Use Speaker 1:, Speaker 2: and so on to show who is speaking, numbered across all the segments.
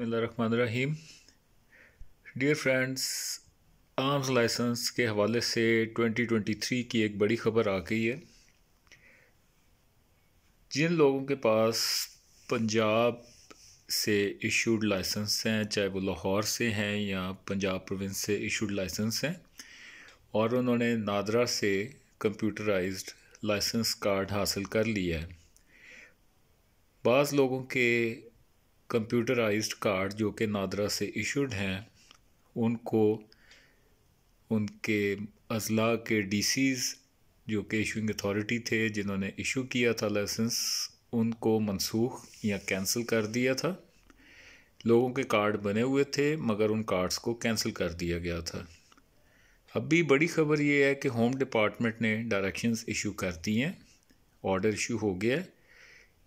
Speaker 1: बसमीम dear friends arms licence के हवाले से 2023 की एक बड़ी खबर आ गई है जिन लोगों के पास पंजाब से इशूड लाइसेंस हैं चाहे वो लाहौर से हैं या पंजाब प्रोविंस से इशूड लाइसेंस हैं और उन्होंने नादरा से कंप्यूटराइज्ड लाइसेंस कार्ड हासिल कर लिया है बाज़ लोगों के कंप्यूटराइज्ड कार्ड जो कि नादरा से इशूड हैं उनको उनके अजला के डीसीज़ जो कि इशूइंग अथॉरिटी थे जिन्होंने इशू किया था लाइसेंस उनको मनसूख या कैंसिल कर दिया था लोगों के कार्ड बने हुए थे मगर उन कार्ड्स को कैंसिल कर दिया गया था अब भी बड़ी खबर ये है कि होम डिपार्टमेंट ने डायरेक्शंस इशू कर दी हैं ऑर्डर इशू हो गया है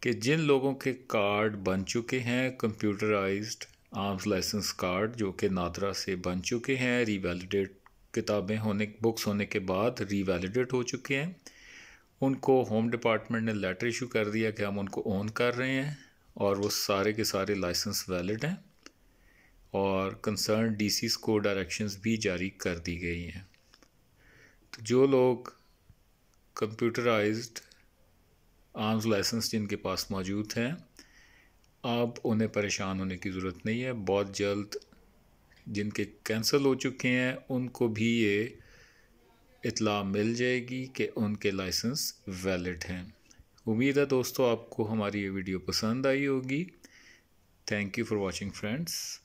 Speaker 1: कि जिन लोगों के कार्ड बन चुके हैं कंप्यूटराइज्ड आर्म्स लाइसेंस कार्ड जो कि नादरा से बन चुके हैं रीवैलिडेट किताबें होने बुक्स होने के बाद रीवैलिडेट हो चुके हैं उनको होम डिपार्टमेंट ने लेटर इशू कर दिया कि हम उनको ऑन कर रहे हैं और वो सारे के सारे लाइसेंस वैलिड हैं और कंसर्न डीसीस को डायरेक्शंस भी जारी कर दी गई हैं तो जो लोग कंप्यूटराइज्ड आर्म्स लाइसेंस जिनके पास मौजूद हैं अब उन्हें परेशान होने की ज़रूरत नहीं है बहुत जल्द जिनके कैंसिल हो चुके हैं उनको भी ये इतला मिल जाएगी कि उनके लाइसेंस वैलिड हैं उम्मीद है दोस्तों आपको हमारी ये वीडियो पसंद आई होगी thank you for watching friends